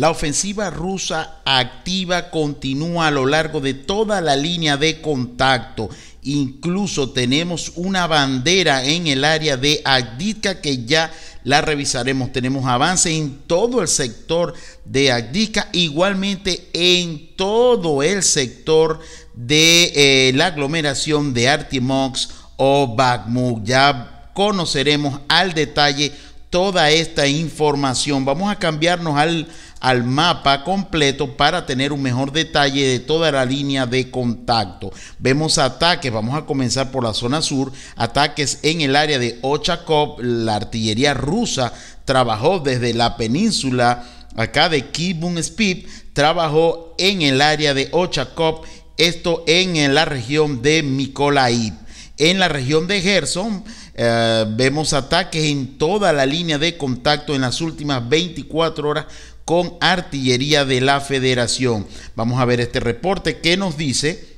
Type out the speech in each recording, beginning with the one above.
La ofensiva rusa activa continúa a lo largo de toda la línea de contacto. Incluso tenemos una bandera en el área de Agdika que ya la revisaremos. Tenemos avance en todo el sector de Agdika, igualmente en todo el sector de eh, la aglomeración de Artimox o Bakhmut. Ya conoceremos al detalle toda esta información. Vamos a cambiarnos al al mapa completo para tener un mejor detalle de toda la línea de contacto. Vemos ataques, vamos a comenzar por la zona sur, ataques en el área de Ochakov, la artillería rusa trabajó desde la península acá de Kibun Spip, trabajó en el área de Ochakov, esto en la región de Mikolaiv En la región de Gerson eh, vemos ataques en toda la línea de contacto en las últimas 24 horas con artillería de la federación. Vamos a ver este reporte que nos dice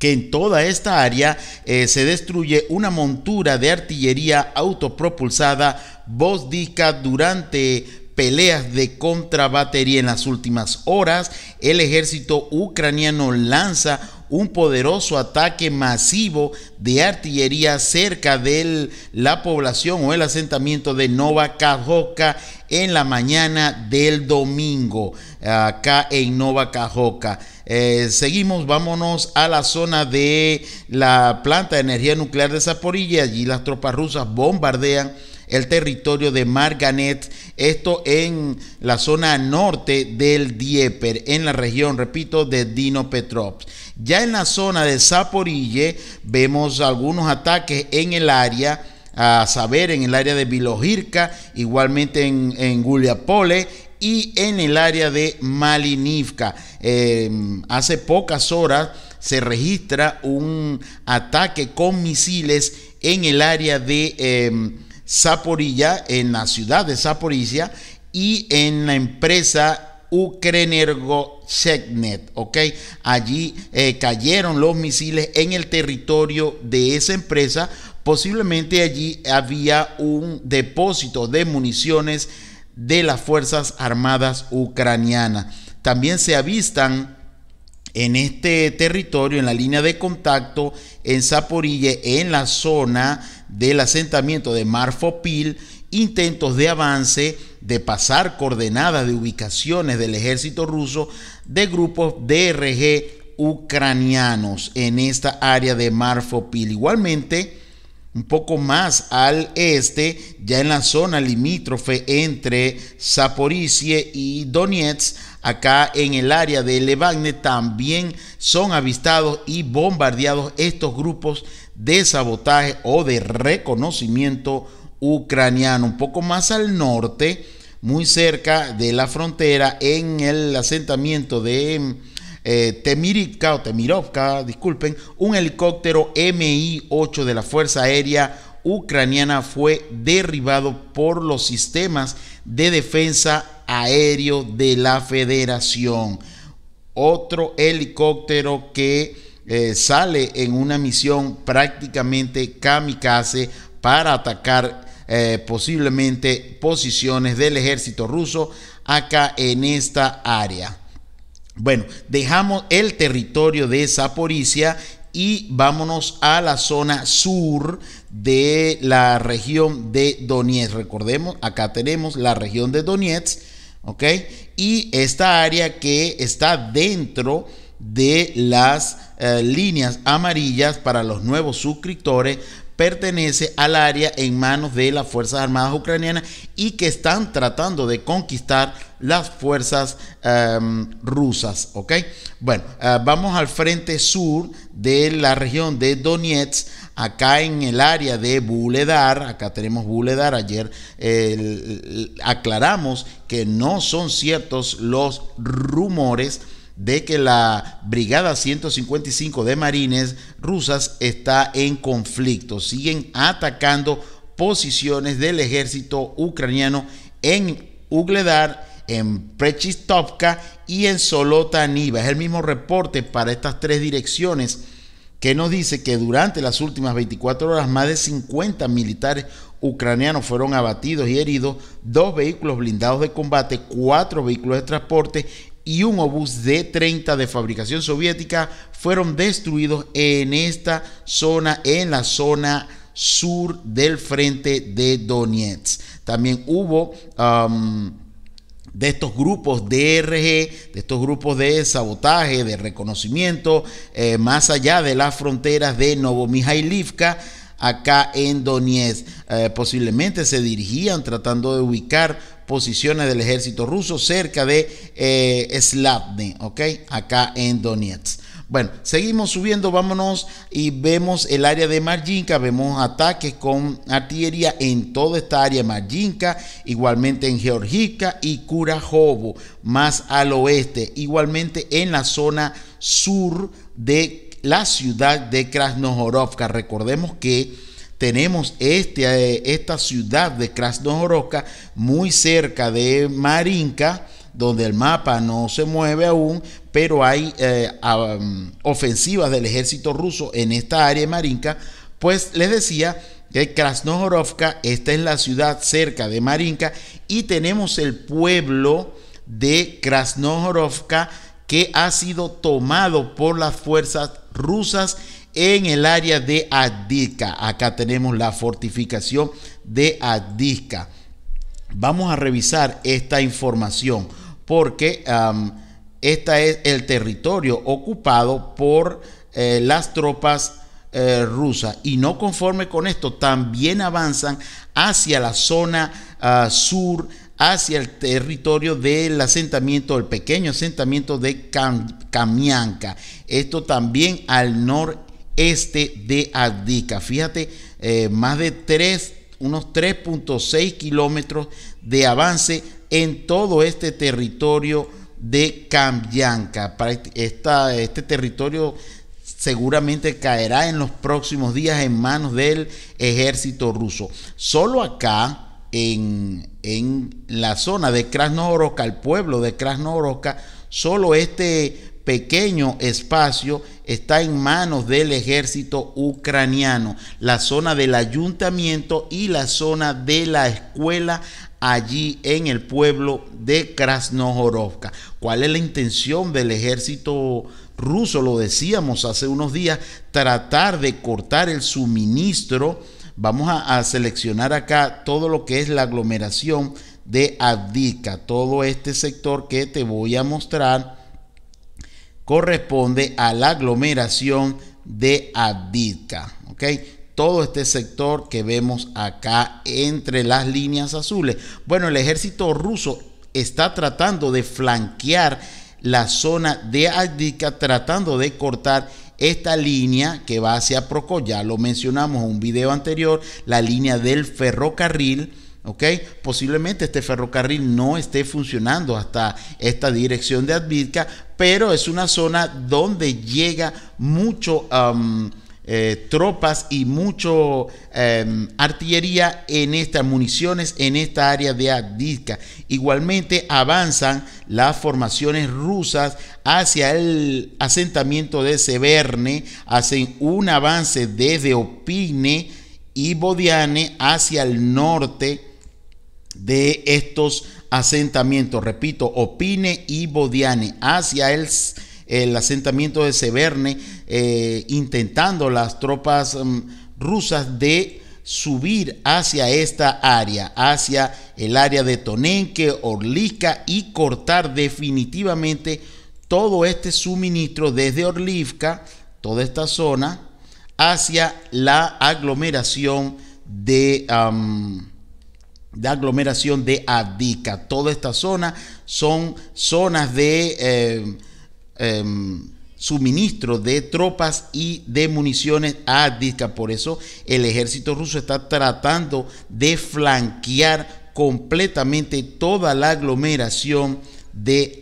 que en toda esta área eh, se destruye una montura de artillería autopropulsada Bosdica durante peleas de contrabatería. En las últimas horas, el ejército ucraniano lanza un poderoso ataque masivo de artillería cerca de la población o el asentamiento de Nova Cajoca en la mañana del domingo, acá en Nova Cajoca. Eh, seguimos, vámonos a la zona de la planta de energía nuclear de Zaporilla. Allí las tropas rusas bombardean el territorio de Marganet esto en la zona norte del Dieper, en la región, repito, de Dinopetrovsk. Ya en la zona de Zaporille vemos algunos ataques en el área a saber en el área de Vilojirka, igualmente en, en Guliapole y en el área de Malinivka. Em, hace pocas horas se registra un ataque con misiles en el área de em, Zaporilla, en la ciudad de Zaporilla y en la empresa Ukrenergo Allí eh, cayeron los misiles en el territorio de esa empresa. Posiblemente allí había un depósito de municiones de las Fuerzas Armadas Ucranianas. También se avistan en este territorio, en la línea de contacto, en Zaporilla, en la zona del asentamiento de Marfopil, intentos de avance, de pasar coordenadas de ubicaciones del ejército ruso de grupos DRG ucranianos en esta área de Marfopil. Igualmente, un poco más al este, ya en la zona limítrofe entre Zaporizhia y Donetsk, acá en el área de Levagne también son avistados y bombardeados estos grupos de sabotaje o de reconocimiento ucraniano. Un poco más al norte, muy cerca de la frontera, en el asentamiento de eh, o Temirovka, disculpen, un helicóptero MI-8 de la Fuerza Aérea ucraniana fue derribado por los sistemas de defensa Aéreo de la Federación. Otro helicóptero que eh, sale en una misión prácticamente kamikaze para atacar eh, posiblemente posiciones del ejército ruso acá en esta área. Bueno, dejamos el territorio de Zaporizhia y vámonos a la zona sur de la región de Donetsk. Recordemos, acá tenemos la región de Donetsk y esta área que está dentro de las eh, líneas amarillas para los nuevos suscriptores pertenece al área en manos de las Fuerzas Armadas Ucranianas y que están tratando de conquistar las fuerzas em, rusas. Bueno, eh, vamos al frente sur de la región de Donetsk acá en el área de Buledar, acá tenemos Buledar, ayer aclaramos que no son ciertos los rumores de que la Brigada 155 de Marines rusas está en conflicto, siguen atacando posiciones del ejército ucraniano en Ugledar, en Prechistovka y en Solotaniva. Es el mismo reporte para estas tres direcciones que nos dice que durante las últimas 24 horas más de 50 militares ucranianos fueron abatidos y heridos, dos vehículos blindados de combate, cuatro vehículos de transporte y un obús de 30 de fabricación soviética fueron destruidos en esta zona, en la zona sur del frente de Donetsk. También hubo de estos grupos de RG, de estos grupos de sabotaje, de reconocimiento, eh, más allá de las fronteras de Novomijailivka, acá en Donetsk. Eh, posiblemente se dirigían tratando de ubicar posiciones del ejército ruso cerca de eh, Slavne, Acá en Donetsk. Bueno, seguimos subiendo, vámonos y vemos el área de Marginca, vemos ataques con artillería en toda esta área Marginca, igualmente en Georgica y Curajobo, más al oeste, igualmente en la zona sur de la ciudad de Krasnohorovka. Recordemos que tenemos este, eh, esta ciudad de Krasnohorovka muy cerca de Marinka donde el mapa no se mueve aún, pero hay eh, mm, ofensivas del ejército ruso en esta área de Marinka, pues les decía que Krasnohorovka, esta es la ciudad cerca de Marinka, y tenemos el pueblo de Krasnohorovka que ha sido tomado por las fuerzas rusas en el área de Addiska, Acá tenemos la fortificación de adika Vamos a revisar esta información porque este es el territorio ocupado por eh, las tropas eh, rusas. Y no conforme con esto, también avanzan hacia la zona ah, sur, hacia el territorio del asentamiento, el pequeño asentamiento de Kamianka. Esto también al noreste de Adica. Fíjate, eh, más de 3, unos 3.6 kilómetros de avance en todo este territorio de Kamyanka, este, este territorio seguramente caerá en los próximos días en manos del ejército ruso. Solo acá, en, en la zona de Krasnogorsk, el pueblo de Krasnogorsk, solo este pequeño espacio está en manos del ejército ucraniano, la zona del ayuntamiento y la zona de la escuela allí en el pueblo de Krasnohorovka. ¿Cuál es la intención del ejército ruso? Lo decíamos hace unos días, tratar de cortar el suministro. Vamos a, seleccionar acá todo lo que es la aglomeración de Abdika, todo este sector que te voy a mostrar corresponde a la aglomeración de Abditca. Todo este sector que vemos acá entre las líneas azules. Bueno, el ejército ruso está tratando de flanquear la zona de Abditca, tratando de cortar esta línea que va hacia Proco. Ya lo mencionamos en un video anterior, la línea del ferrocarril ¿ok? Posiblemente este ferrocarril no esté funcionando hasta esta dirección de Advitka, pero es una zona donde llega mucho eh, tropas y mucho em, artillería en estas municiones, en esta área de Advirka. Igualmente avanzan las formaciones rusas hacia el asentamiento de Severne, hacen un avance desde Opine y Bodiane hacia el norte de estos asentamientos. Repito, Opine y Bodiane hacia el, asentamiento de Severne, eh, intentando las tropas mm, rusas de subir hacia esta área, hacia el área de Tonenque, Orlivka y cortar definitivamente todo este suministro desde Orlivka, toda esta zona, hacia la aglomeración de de aglomeración de Adica. Toda esta zona son zonas de em, em, suministro de tropas y de municiones a Adica. Por eso el ejército ruso está tratando de flanquear completamente toda la aglomeración de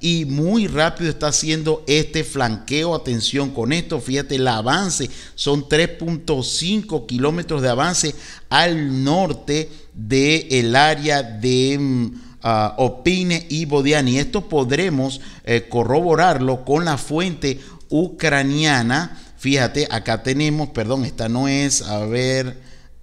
Y muy rápido está haciendo este flanqueo. Atención con esto, fíjate el avance. Son 3.5 kilómetros de avance al norte del el área de... Mm, ah, Opine y Bodiani. Esto podremos eh, corroborarlo con la fuente ucraniana. Fíjate, acá tenemos, perdón, esta no es, a ver,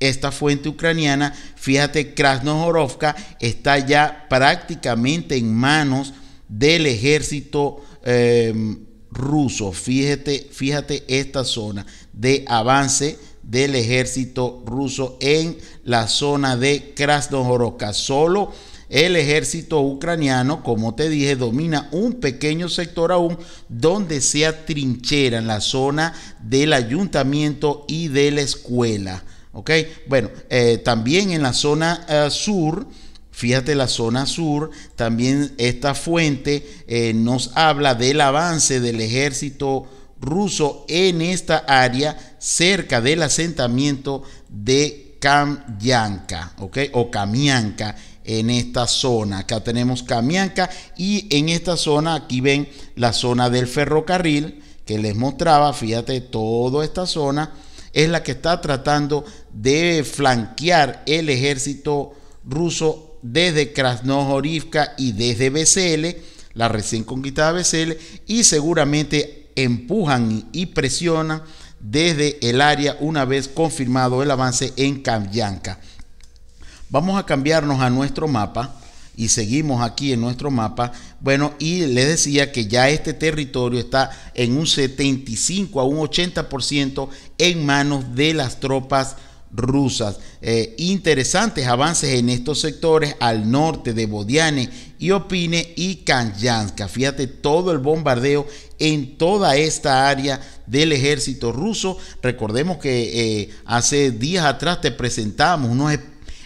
esta fuente ucraniana, fíjate, Krasnohorovka está ya prácticamente en manos del ejército em, ruso. Fíjate, fíjate esta zona de avance del ejército ruso en la zona de Krasnohorovka. Solo el ejército ucraniano, como te dije, domina un pequeño sector aún donde sea trinchera en la zona del ayuntamiento y de la escuela. ¿Ok? Bueno, eh, también en la zona eh, sur, fíjate la zona sur, también esta fuente eh, nos habla del avance del ejército ruso en esta área cerca del asentamiento de Kamyanka, ¿ok? O Kamianka en esta zona. Acá tenemos Kamianka y en esta zona, aquí ven la zona del ferrocarril que les mostraba, fíjate toda esta zona es la que está tratando de flanquear el ejército ruso desde Krasnohorivka y desde BCL, la recién conquistada BCL, y seguramente empujan y presionan desde el área una vez confirmado el avance en Kamyanka. Vamos a cambiarnos a nuestro mapa y seguimos aquí en nuestro mapa, bueno, y les decía que ya este territorio está en un 75 a un 80% en manos de las tropas rusas. Eh, interesantes avances en estos sectores al norte de Bodiane y Opine y Kanyanska. Fíjate todo el bombardeo en toda esta área del ejército ruso. Recordemos que eh, hace días atrás te presentamos unos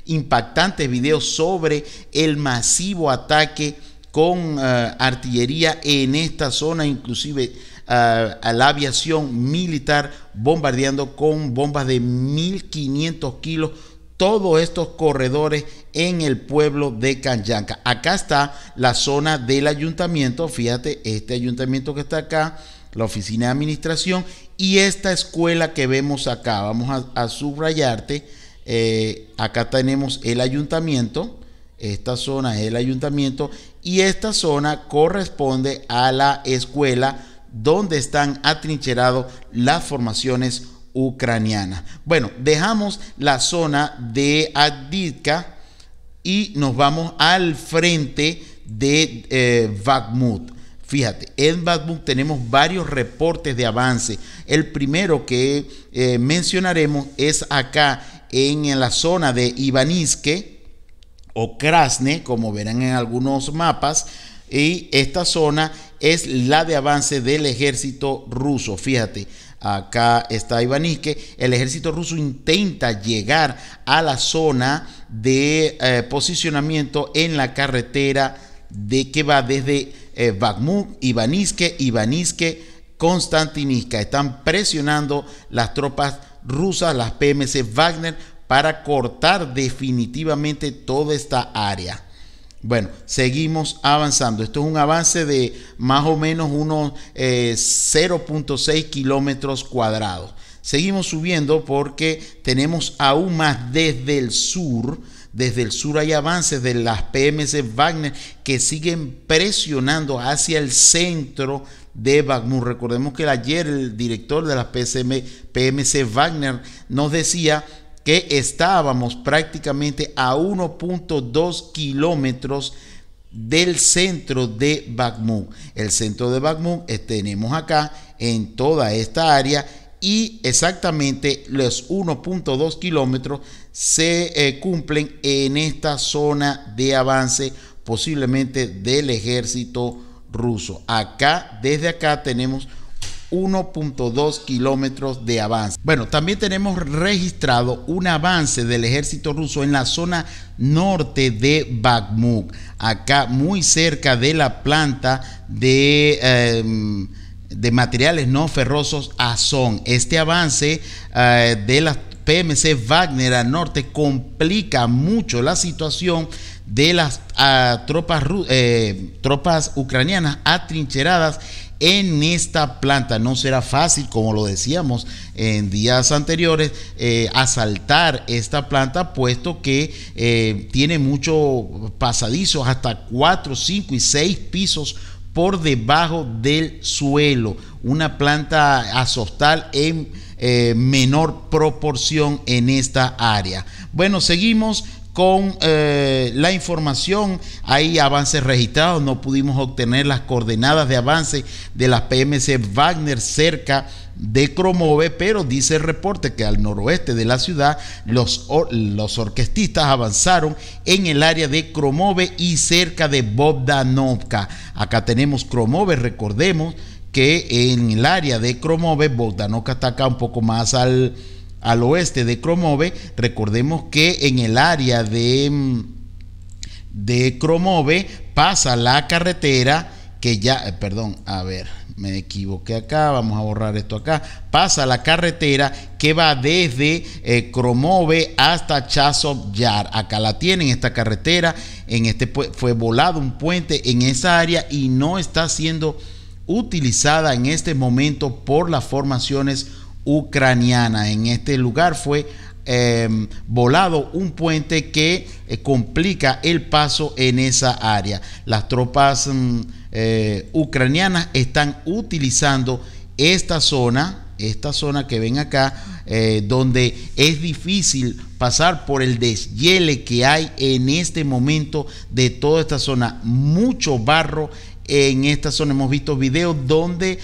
impactantes videos sobre el masivo ataque con eh, artillería en esta zona, inclusive eh, a la aviación militar bombardeando con bombas de 1500 kilos todos estos corredores en el pueblo de Canyanca. Acá está la zona del ayuntamiento, fíjate, este ayuntamiento que está acá, la oficina de administración y esta escuela que vemos acá. Vamos a subrayarte eh, acá tenemos el ayuntamiento. Esta zona es el ayuntamiento y esta zona corresponde a la escuela donde están atrincherados las formaciones ucranianas. Bueno, dejamos la zona de Adidka y nos vamos al frente de eh, Bakhmut. Fíjate, en Bakhmut tenemos varios reportes de avance. El primero que eh, mencionaremos es acá en la zona de Ibanisque o Krasne, como verán en algunos mapas, y esta zona es la de avance del ejército ruso. Fíjate, acá está Ivaniske El ejército ruso intenta llegar a la zona de eh, posicionamiento en la carretera de que va desde eh, Bakhmut, Ivaniske, Ivaniske, Constantiniska. Están presionando las tropas rusas, las PMC Wagner, para cortar definitivamente toda esta área. Bueno, seguimos avanzando. Esto es un avance de más o menos unos 0.6 eh, kilómetros cuadrados. Seguimos subiendo porque tenemos aún más desde el sur. Desde el sur hay avances de las PMC Wagner que siguen presionando hacia el centro de Recordemos que ayer el director de la PSM PMC Wagner nos decía que estábamos prácticamente a 1.2 kilómetros del centro de Bakhmut. El centro de Bakhmut tenemos acá en toda esta área y exactamente los 1.2 kilómetros se eh, cumplen en esta zona de avance posiblemente del ejército ruso. Acá, desde acá tenemos 1.2 kilómetros de avance. Bueno, también tenemos registrado un avance del ejército ruso en la zona norte de Bakhmut, acá muy cerca de la planta de... Em, de materiales no ferrosos a son Este avance eh, de la PMC Wagner al norte complica mucho la situación de las ah, eh, tropas, ucranianas atrincheradas en esta planta. No será fácil, como lo decíamos en días anteriores, eh, asaltar esta planta, puesto que tiene muchos pasadizos, hasta 4, 5 y 6 pisos por debajo del suelo, una planta azostal en eh, menor proporción en esta área. Bueno, seguimos con eh, la información. Hay avances registrados, no pudimos obtener las coordenadas de avance de las PMC Wagner cerca de Cromove, pero dice el reporte que al noroeste de la ciudad los, los orquestistas avanzaron en el área de Cromove y cerca de Bogdanovka. Acá tenemos Cromove, recordemos que en el área de Cromove, Bogdanovka está acá un poco más al al oeste de Cromove. Recordemos que en el área de, mm, de Cromove pasa la carretera que ya, eh, perdón, a ver, me equivoqué acá, vamos a borrar esto acá, pasa la carretera que va desde eh, Cromove hasta Chasov Yar. Acá la tienen esta carretera, en este fue volado un puente en esa área y no está siendo utilizada en este momento por las formaciones ucraniana. En este lugar fue em, volado un puente que eh, complica el paso en esa área. Las tropas mm, eh, ucranianas están utilizando esta zona, esta zona que ven acá, eh, donde es difícil pasar por el deshiele que hay en este momento de toda esta zona. Mucho barro en esta zona. Hemos visto videos donde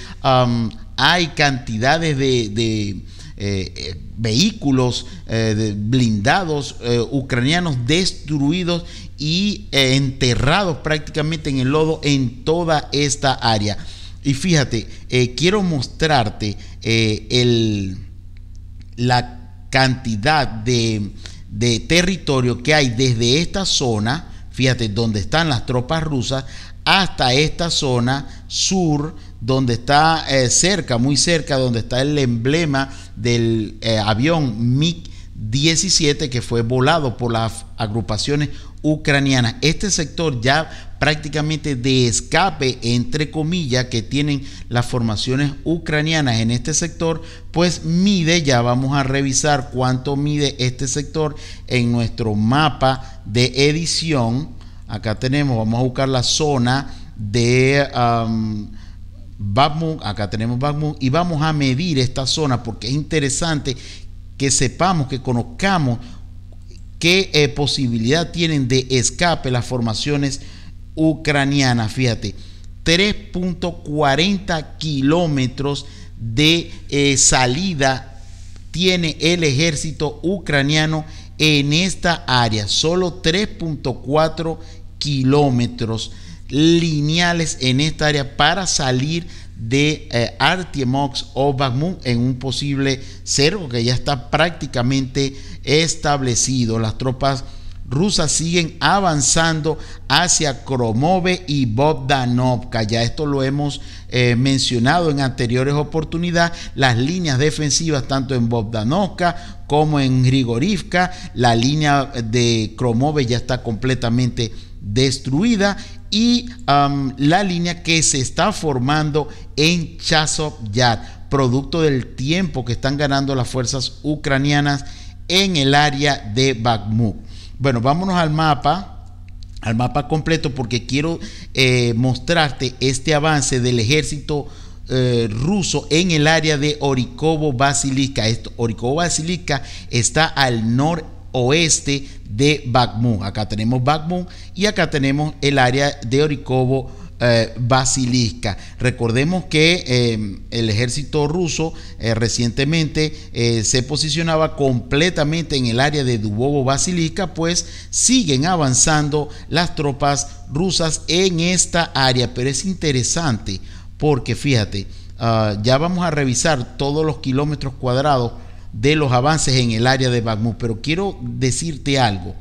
hay cantidades de, eh, eh, vehículos eh, blindados ucranianos destruidos y enterrados prácticamente en el lodo en toda esta área. Y fíjate, quiero mostrarte la cantidad de, de territorio que hay desde esta zona, fíjate, donde están las tropas rusas, hasta esta zona sur donde está eh, cerca, muy cerca, donde está el emblema del eh, avión MiG-17 que fue volado por las agrupaciones ucranianas. Este sector ya prácticamente de escape, entre comillas, que tienen las formaciones ucranianas en este sector, pues mide, ya vamos a revisar cuánto mide este sector en nuestro mapa de edición. Acá tenemos, vamos a buscar la zona de acá tenemos vamos y vamos a medir esta zona porque es interesante que sepamos, que conozcamos qué eh, posibilidad tienen de escape las formaciones ucranianas. Fíjate, 3.40 kilómetros de eh, salida tiene el ejército ucraniano en esta área, solo 3.4 kilómetros lineales en esta área para salir de eh, o Bakhmut en un posible cerco que ya está prácticamente establecido. Las tropas rusas siguen avanzando hacia Kromove y Bobdanovka Ya esto lo hemos eh, mencionado en anteriores oportunidades. Las líneas defensivas, tanto en Bobdanovka como en Grigorivka, la línea de Kromove ya está completamente destruida y la línea que se está formando en Yad, producto del tiempo que están ganando las fuerzas ucranianas en el área de Bakhmut. Bueno, vámonos al mapa al mapa completo porque quiero eh, mostrarte este avance del ejército eh, ruso en el área de Orikovo Basilica. Esto, Orikovo Basilica está al norte oeste de Bakhmut. Acá tenemos Bakhmut y acá tenemos el área de Orikovo. Eh, Basiliska. Recordemos que eh, el ejército ruso eh, recientemente se posicionaba completamente en el área de Dubovo Basilisca, pues siguen avanzando las tropas rusas en esta área. Pero es interesante porque fíjate, ah, ya vamos a revisar todos los kilómetros cuadrados de los avances en el área de Bakhmut. Pero quiero decirte algo.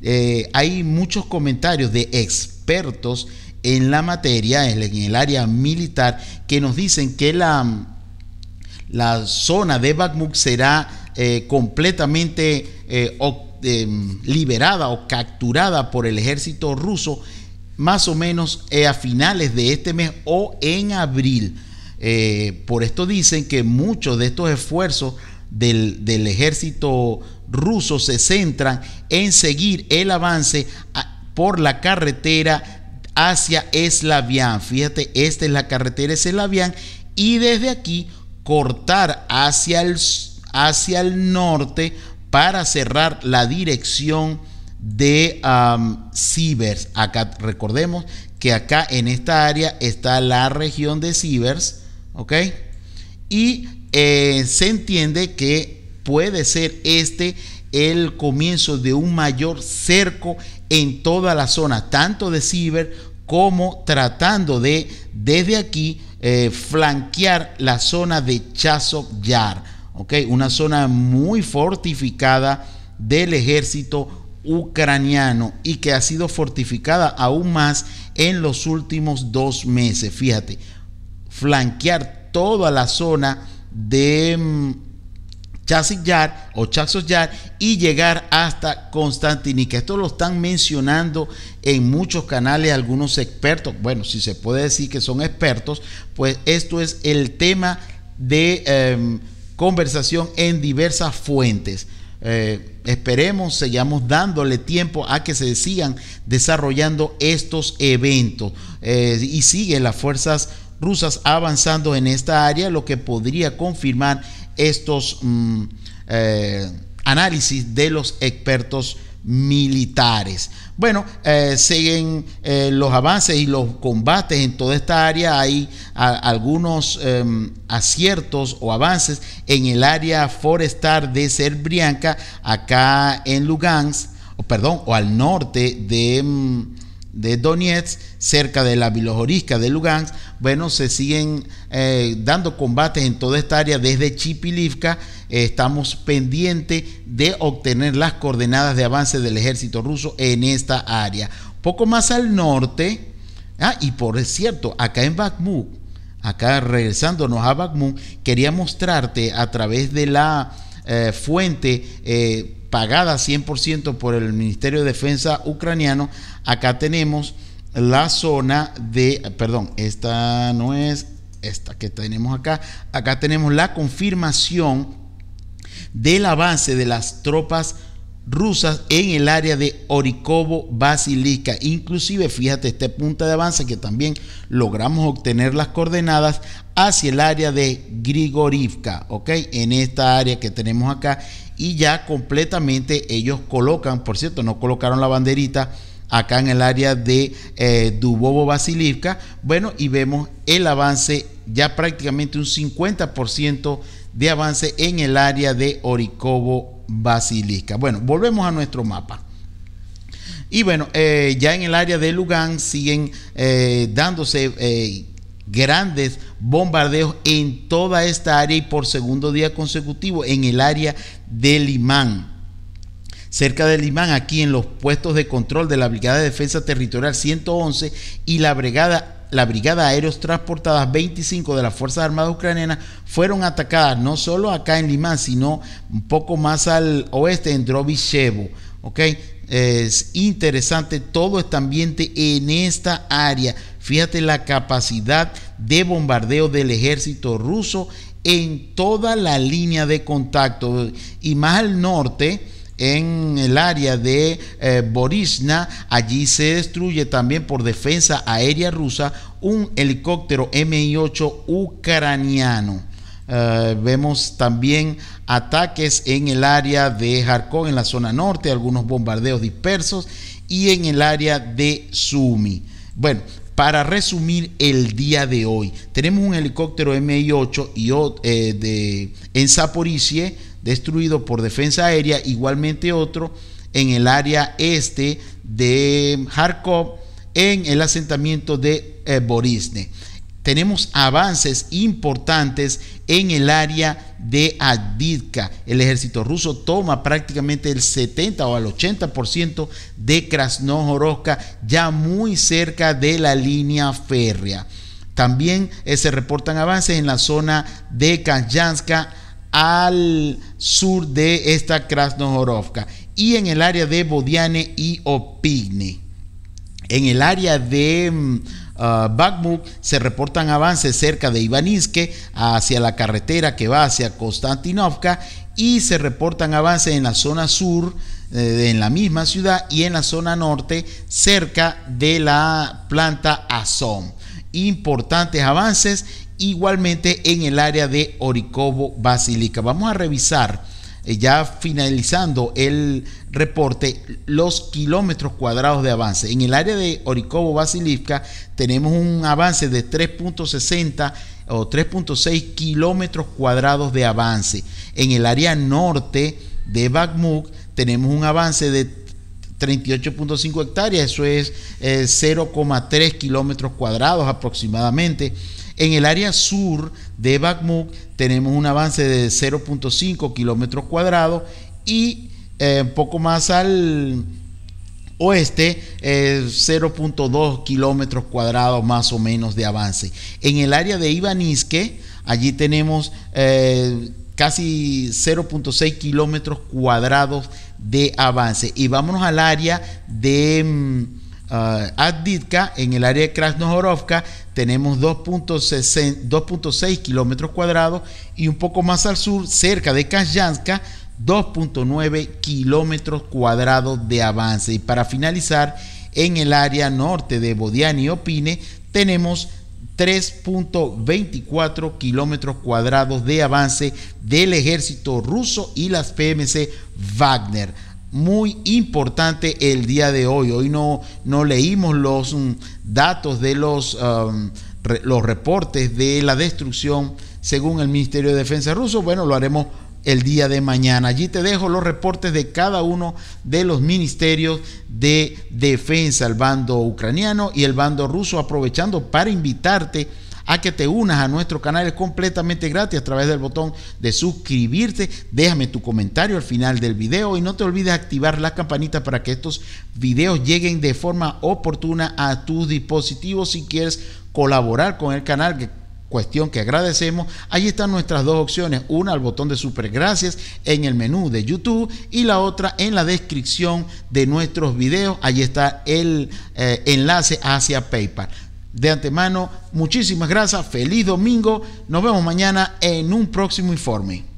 Eh, hay muchos comentarios de expertos en la materia, en el área militar, que nos dicen que la, la zona de Bakhmut será eh, completamente eh, em, liberada o capturada por el ejército ruso más o menos a finales de este mes o en abril. por esto dicen que muchos de estos esfuerzos del, ejército ruso se centran en seguir el avance por la carretera hacia Eslavian. Fíjate, esta es la carretera Eslavian y desde aquí cortar hacia el, hacia el norte para cerrar la dirección de Sivers. Acá recordemos que acá en esta área está la región de Sivers, ¿ok? Y eh, se entiende que puede ser este el comienzo de un mayor cerco en toda la zona, tanto de ciber como tratando de desde aquí eh, flanquear la zona de Chasov Yar, una zona muy fortificada del ejército ucraniano y que ha sido fortificada aún más en los últimos dos meses. Fíjate, flanquear toda la zona de mm, Chassis o Chaxos yard y llegar hasta Constantinica. Esto lo están mencionando en muchos canales algunos expertos. Bueno, si se puede decir que son expertos, pues esto es el tema de em, conversación en diversas fuentes. Eh, esperemos, sigamos dándole tiempo a que se sigan desarrollando estos eventos eh, y siguen las fuerzas rusas avanzando en esta área, lo que podría confirmar estos mm, eh, análisis de los expertos militares. Bueno, eh, siguen eh, los avances y los combates en toda esta área. Hay algunos em, aciertos o avances en el área forestal de Serbrianka, acá en Lugansk, o, perdón, o al norte de... Mm, de Donetsk, cerca de la Vilojorisca de Lugansk, bueno, se siguen eh, dando combates en toda esta área desde Chipilivka. Eh, estamos pendientes de obtener las coordenadas de avance del ejército ruso en esta área. Poco más al norte, ah, y por cierto, acá en Bakhmut, acá regresándonos a Bakhmut, quería mostrarte a través de la eh, fuente pagada 100% por el Ministerio de Defensa ucraniano, acá tenemos la zona de, perdón, esta no es esta que tenemos acá, acá tenemos la confirmación del avance de las tropas rusas en el área de Orikovo Basilica. Inclusive, fíjate, este punto de avance que también logramos obtener las coordenadas hacia el área de Grigorivka, ¿ok? En esta área que tenemos acá y ya completamente ellos colocan, por cierto, no colocaron la banderita acá en el área de dubobo eh, Dubovo Basilivka. Bueno, y vemos el avance, ya prácticamente un 50% de avance en el área de Oricobo Basilivka. Bueno, volvemos a nuestro mapa. Y bueno, eh, ya en el área de Lugán siguen eh, dándose grandes bombardeos en toda esta área y por segundo día consecutivo en el área de Limán. cerca de Limán, aquí en los puestos de control de la Brigada de Defensa Territorial 111 y la Brigada, la Brigada Aéreos Transportadas 25 de las Fuerzas Armadas Ucranianas, fueron atacadas no solo acá en Limán, sino un poco más al oeste, en Drobyshevo es interesante todo este ambiente en esta área. Fíjate la capacidad de bombardeo del ejército ruso en toda la línea de contacto y más al norte en el área de eh, Borisna. Allí se destruye también por defensa aérea rusa un helicóptero Mi-8 ucraniano. Eh, vemos también ataques en el área de Jarcón, en la zona norte, algunos bombardeos dispersos y en el área de Sumi. Bueno, para resumir el día de hoy, tenemos un helicóptero MI-8 eh, de, en Zaporizhia, destruido por defensa aérea, igualmente otro en el área este de Jarkov, en el asentamiento de eh, Borisne tenemos avances importantes en el área de Adidka. El ejército ruso toma prácticamente el 70 o el 80% de Krasnohorovka, ya muy cerca de la línea férrea. También eh, se reportan avances en la zona de Kanyanska al sur de esta Krasnohorovka y en el área de Bodiane y Opigne. En el área de mm, uh, se reportan avances cerca de Ivaniske hacia la carretera que va hacia Konstantinovka y se reportan avances en la zona sur eh, en la misma ciudad y en la zona norte cerca de la planta Azom. Importantes avances igualmente en el área de Oricobo Basílica. Vamos a revisar eh, ya finalizando el reporte los kilómetros cuadrados de avance. En el área de Oricobo Basilivka tenemos un avance de 3.60 o 3.6 kilómetros cuadrados de avance. En el área norte de Bakhmut tenemos un avance de 38.5 hectáreas, eso es 0,3 eh, kilómetros cuadrados aproximadamente. En el área sur de Bakhmut tenemos un avance de 0.5 kilómetros cuadrados y eh, un poco más al oeste, 0.2 eh, kilómetros cuadrados más o menos de avance. En el área de Ibanisque, allí tenemos eh, casi 0.6 kilómetros cuadrados de avance. Y vámonos al área de... Mm, ah, Additka, en el área de Krasnohorovka, tenemos 2.6 kilómetros cuadrados y un poco más al sur, cerca de Kazlanska, 2.9 kilómetros cuadrados de avance. Y para finalizar, en el área norte de Bodiani y Opine tenemos 3.24 kilómetros cuadrados de avance del ejército ruso y las PMC Wagner. Muy importante el día de hoy. Hoy no, no leímos los mm, datos de los, um, los reportes de la destrucción según el Ministerio de Defensa ruso. Bueno, lo haremos el día de mañana. Allí te dejo los reportes de cada uno de los ministerios de defensa, el bando ucraniano y el bando ruso, aprovechando para invitarte a que te unas a nuestro canal es completamente gratis a través del botón de suscribirte. Déjame tu comentario al final del video y no te olvides activar la campanita para que estos videos lleguen de forma oportuna a tus dispositivos si quieres colaborar con el canal que cuestión que agradecemos. Ahí están nuestras dos opciones, una al botón de super gracias en el menú de YouTube y la otra en la descripción de nuestros videos. Ahí está el eh, enlace hacia PayPal. De antemano, muchísimas gracias, feliz domingo, nos vemos mañana en un próximo informe.